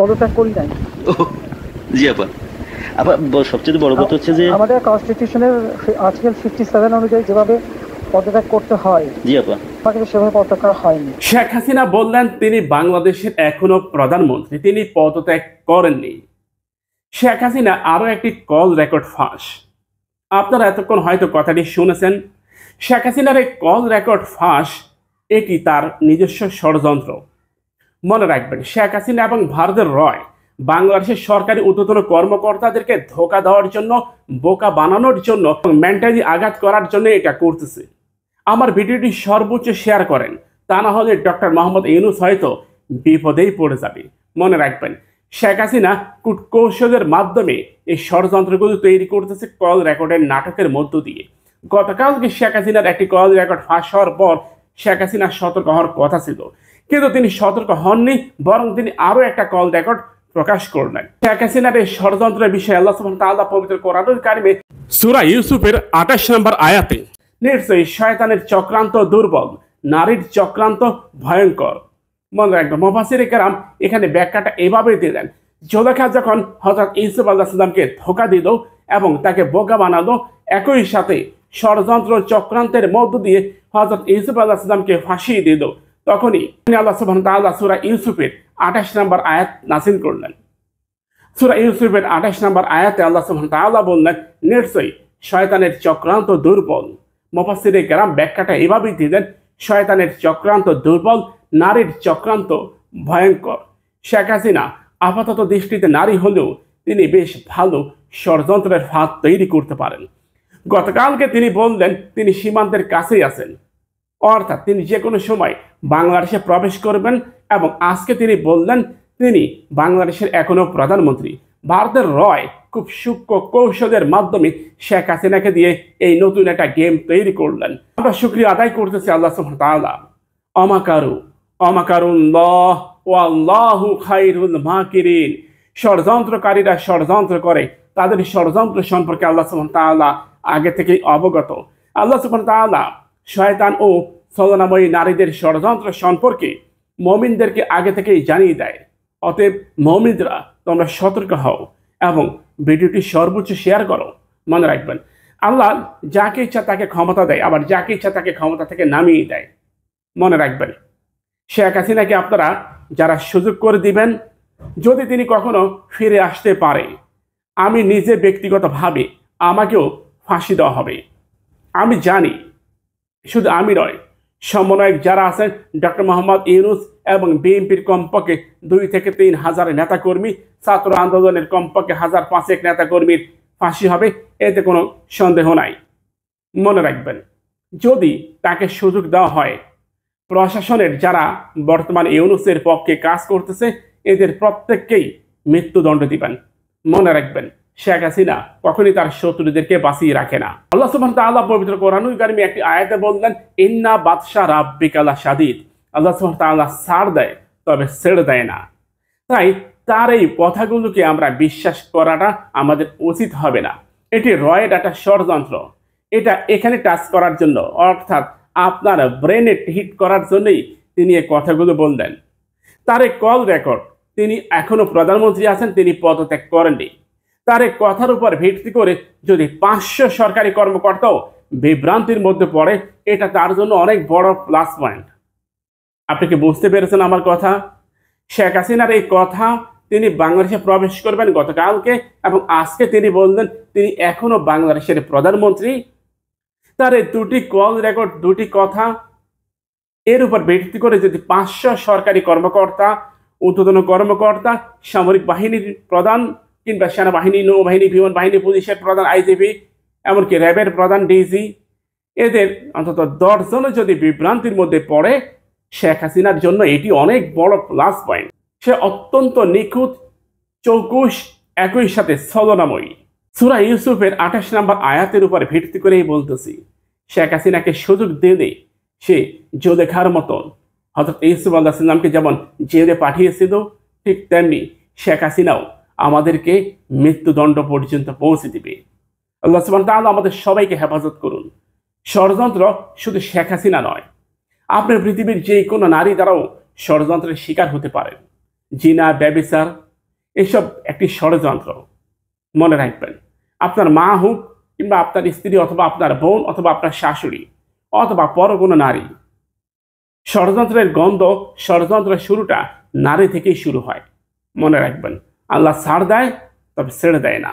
পদত্যাগ করি নাই জি আপা আবার সবচেয়ে বড় কথা হচ্ছে যে আমাদের কনস্টিটিউশনের আর্টিকেল ফিফটি সেভেন অনুযায়ী যেভাবে পদত্যাগ করতে হয় জি আপা হয়নি শেখ হাসিনা বললেন তিনি বাংলাদেশের এখনো প্রধানমন্ত্রী তিনি পদত্যাগ করেননি শেখ হাসিনা আরও একটি কল রেকর্ড ফাঁস আপনারা এতক্ষণ হয়তো কথাটি শুনেছেন শেখ হাসিনার এই কল রেকর্ড ফাঁস এটি তার নিজস্ব ষড়যন্ত্র মনে রাখবেন শেখ হাসিনা এবং ভারতের রয় বাংলাদেশের সরকারি ঊর্ধ্বতন কর্মকর্তাদেরকে ধোকা দেওয়ার জন্য বোকা বানানোর জন্য মেন্টালি আঘাত করার জন্য এটা করতেছে আমার ভিডিওটি সর্বোচ্চ শেয়ার করেন তা না হলে ডক্টর মোহাম্মদ ইউনুস হয়তো বিপদেই পড়ে যাবে মনে রাখবেন শেখ হাসিনা কূটকৌশলের মাধ্যমে এই ষড়যন্ত্রগুলো তৈরি করতেছে কল রেকর্ডের নাটকের মধ্য দিয়ে গতকালকে শেখ হাসিনার একটি কল রেকর্ড ফাঁস হওয়ার পর শেখ হাসিনা সতর্ক হওয়ার কথা ছিল কিন্তু তিনি সতর্ক হননি বরং তিনি আরও একটা কল রেকর্ড প্রকাশ করলেন শেখ হাসিনার এই ষড়যন্ত্রের বিষয়ে আল্লাহ পবিত্র কোরআনুল কারিমে ইউসুফের আঠাশ নম্বর আয়াতে নিশ্চয়ই শয়তানের চক্রান্ত দুর্বল নারীর চক্রান্ত ভয়ঙ্কর মনে রাখবেন মোফাসির কেরাম এখানে ব্যাখ্যাটা এভাবেই দিলেন জোলেখা যখন হজরত ইউসুফ আল্লাহ সাল্লামকে ধোকা দিল এবং তাকে বোকা বানালো একই সাথে ষড়যন্ত্র চক্রান্তের মধ্য দিয়ে হজরত ইউসুফ আল্লাহ সাল্লামকে ফাঁসিয়ে দিল তখনই আল্লাহ সুবাহ তাল্লাহ সুরা ইউসুফের আঠাশ নম্বর আয়াত নাসিন করলেন সুরা ইউসুফের আঠাশ নম্বর আয়াতে আল্লাহ সুবাহ তাল্লাহ বললেন নিশ্চয়ই শয়তানের চক্রান্ত দুর্বল মোফাসিরে গ্রাম ব্যাখ্যাটা এভাবেই দিলেন শয়তানের চক্রান্ত দুর্বল নারীর চক্রান্ত ভয়ঙ্কর শেখ হাসিনা আপাতত দৃষ্টিতে নারী হলেও তিনি বেশ ভালো ষড়যন্ত্রের হাত তৈরি করতে পারেন গতকালকে তিনি বললেন তিনি সীমান্তের কাছেই আছেন অর্থাৎ তিনি যে কোনো সময় বাংলাদেশে প্রবেশ করবেন এবং আজকে তিনি বললেন তিনি বাংলাদেশের এখনও প্রধানমন্ত্রী ভারতের রয় খুব সূক্ষ্ম কৌশলের মাধ্যমে শেখ হাসিনাকে দিয়ে এই নতুন একটা গেম তৈরি করলেন আমরা সুক্রিয়া আদায় করতেছি আল্লাহ সুহামতাল্লাহ অমাকারু অমাকারুল্লাহ ও আল্লাহু খাইরুল মাকিরিন ষড়যন্ত্রকারীরা ষড়যন্ত্র করে তাদের ষড়যন্ত্র সম্পর্কে আল্লাহ সুহামতাল্লাহ আগে থেকেই অবগত আল্লাহ সুহামতাল্লাহ শয়তান ও ছলনাময়ী নারীদের ষড়যন্ত্র সম্পর্কে মমিনদেরকে আগে থেকেই জানিয়ে দেয় অতএব মমিনরা তোমরা সতর্ক হও এবং ভিডিওটি সর্বোচ্চ শেয়ার করো মনে রাখবেন আল্লাহ যাকে ইচ্ছা তাকে ক্ষমতা দেয় আবার যাকে ইচ্ছা তাকে ক্ষমতা থেকে নামিয়ে দেয় মনে রাখবেন শেখ হাসিনাকে আপনারা যারা সুযোগ করে দিবেন যদি তিনি কখনো ফিরে আসতে পারে আমি নিজে ব্যক্তিগতভাবে আমাকেও ফাঁসি দেওয়া হবে আমি জানি শুধু আমি নয় সমন্বয়ক যারা আছেন ডক্টর মোহাম্মদ ইউনুস এবং বিএনপির কমপক্ষে দুই থেকে তিন হাজার নেতাকর্মী ছাত্র আন্দোলনের কমপক্ষে হাজার পাঁচেক নেতাকর্মীর ফাঁসি হবে এতে কোনো সন্দেহ নাই মনে রাখবেন যদি তাকে সুযোগ দেওয়া হয় প্রশাসনের যারা বর্তমান ইউনুসের পক্ষে কাজ করতেছে এদের প্রত্যেককেই মৃত্যুদণ্ড দিবেন মনে রাখবেন শেখ হাসিনা কখনই তার শত্রুদেরকে বাঁচিয়ে রাখে না আল্লাহ সুবাহ তাল্লাহ পবিত্র কোরআনুল কারিমে একটি আয়াতে বললেন ইন্না বাদশাহ রাব বিকালা সাদিদ আল্লাহ সুবাহ তাল্লাহ সার দেয় তবে ছেড়ে দেয় না তাই তার এই কথাগুলোকে আমরা বিশ্বাস করাটা আমাদের উচিত হবে না এটি রয়ের একটা ষড়যন্ত্র এটা এখানে টাচ করার জন্য অর্থাৎ আপনার ব্রেনে হিট করার জন্যই তিনি এই কথাগুলো বললেন তার এই কল রেকর্ড তিনি এখনও প্রধানমন্ত্রী আছেন তিনি পদত্যাগ করেননি তার এই কথার উপর ভিত্তি করে যদি পাঁচশো সরকারি কর্মকর্তাও বিভ্রান্তির মধ্যে পড়ে এটা তার জন্য অনেক বড় প্লাস পয়েন্ট আপনি কি বুঝতে পেরেছেন আমার কথা শেখ হাসিনার এই কথা তিনি বাংলাদেশে প্রবেশ করবেন গতকালকে এবং আজকে তিনি বললেন তিনি এখনও বাংলাদেশের প্রধানমন্ত্রী তার এই দুটি কল রেকর্ড দুটি কথা এর উপর ভিত্তি করে যদি পাঁচশো সরকারি কর্মকর্তা উদ্বোধন কর্মকর্তা সামরিক বাহিনীর প্রধান কিংবা সেনাবাহিনী নৌবাহিনী বিমান বাহিনী পুলিশের প্রধান আইজিপি এমনকি র্যাবের প্রধান ডিজি এদের অন্তত দশজনে যদি বিভ্রান্তির মধ্যে পড়ে শেখ হাসিনার জন্য এটি অনেক বড় প্লাস পয়েন্ট সে অত্যন্ত নিখুঁত চৌকুশ একই সাথে ছলনাময়ী সুরা ইউসুফের আঠাশ নাম্বার আয়াতের উপর ভিত্তি করেই বলতেছি শেখ হাসিনাকে সুযোগ দিলে সে জোলেখার মতন হজরত ইউসুফ আল্লাহ সাল্লামকে যেমন জেলে পাঠিয়েছিল ঠিক তেমনি শেখ হাসিনাও আমাদেরকে মৃত্যুদণ্ড পর্যন্ত পৌঁছে দিবে আল্লাহ সুবান তাহলে আমাদের সবাইকে হেফাজত করুন ষড়যন্ত্র শুধু শেখ হাসিনা নয় আপনার পৃথিবীর যে কোনো নারী দ্বারাও ষড়যন্ত্রের শিকার হতে পারেন জিনা ব্যবিচার এসব একটি ষড়যন্ত্র মনে রাখবেন আপনার মা হোক কিংবা আপনার স্ত্রী অথবা আপনার বোন অথবা আপনার শাশুড়ি অথবা পর কোনো নারী ষড়যন্ত্রের গন্ধ ষড়যন্ত্রের শুরুটা নারী থেকেই শুরু হয় মনে রাখবেন আল্লাহ ছাড় দেয় তবে ছেড়ে দেয় না